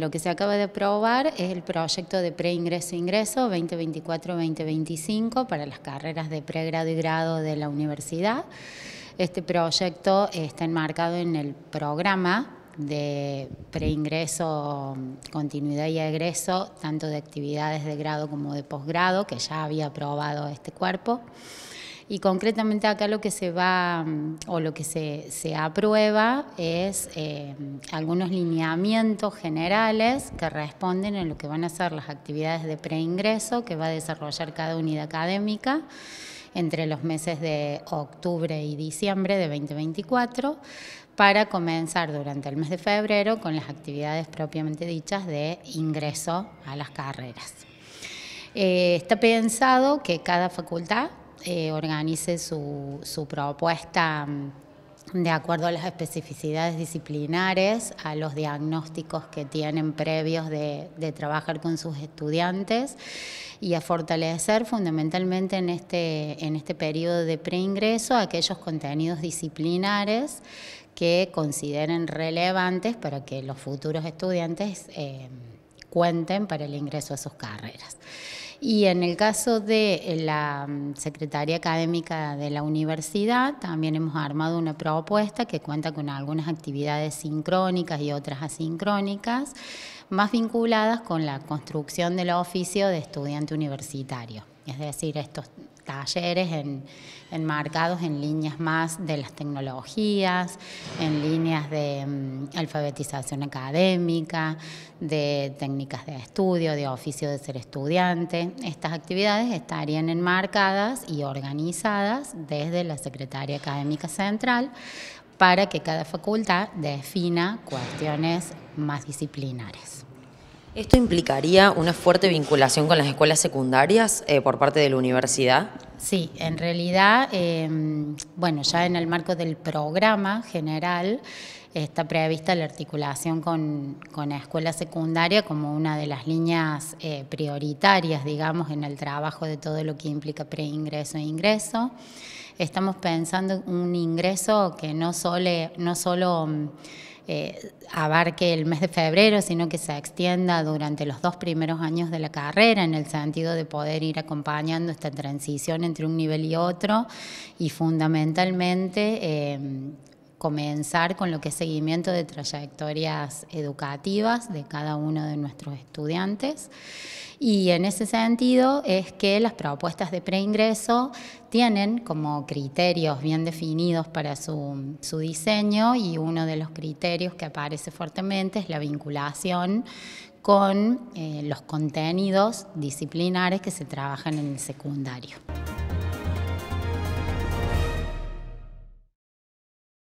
Lo que se acaba de aprobar es el proyecto de preingreso-ingreso 2024-2025 para las carreras de pregrado y grado de la universidad. Este proyecto está enmarcado en el programa de preingreso, continuidad y egreso, tanto de actividades de grado como de posgrado, que ya había aprobado este cuerpo. Y concretamente acá lo que se va mm, o lo que se, aprueba es eh, algunos lineamientos generales que responden a lo que van a ser las actividades de preingreso que va a desarrollar cada unidad académica entre los meses de octubre y diciembre de 2024 para comenzar durante el mes de febrero con las actividades propiamente dichas de ingreso a las carreras. Eh, está pensado que cada facultad eh, organice su, propuesta mm, de acuerdo a las especificidades disciplinares, a los diagnósticos que tienen previos de, trabajar con sus estudiantes y a fortalecer fundamentalmente en este, en este periodo de preingreso aquellos contenidos disciplinares que consideren relevantes para que los futuros estudiantes eh, cuenten para el ingreso a sus carreras. Y en el caso de eh, la mm, Secretaría Académica de la Universidad, también hemos armado una propuesta que cuenta con algunas actividades sincrónicas y otras asincrónicas, más vinculadas con la construcción del oficio de estudiante universitario. Es decir, estos talleres enmarcados en líneas más de las tecnologías, en líneas de mm, alfabetización académica, de técnicas de estudio, de oficio de ser estudiante. Estas actividades estarían enmarcadas y organizadas desde la Secretaría Académica Central para que cada facultad defina cuestiones más disciplinares. ¿Esto implicaría una fuerte vinculación con las escuelas secundarias eh, por parte de la universidad? Sí, en realidad, em, bueno, ya en el marco del programa general está prevista la articulación con, la escuela secundaria como una de las líneas eh, prioritarias, digamos, en el trabajo de todo lo que implica preingreso e ingreso. Estamos pensando un ingreso que no, sole, no solo... Mm, eh, abarque el mes de febrero, sino que se extienda durante los dos primeros años de la carrera, en el sentido de poder ir acompañando esta transición entre un nivel y otro y fundamentalmente em, comenzar con lo que es seguimiento de trayectorias educativas de cada uno de nuestros estudiantes. Y en ese sentido es que las propuestas de preingreso tienen como criterios bien definidos para su, diseño y uno de los criterios que aparece fuertemente es la vinculación con eh, los contenidos disciplinares que se trabajan en el secundario.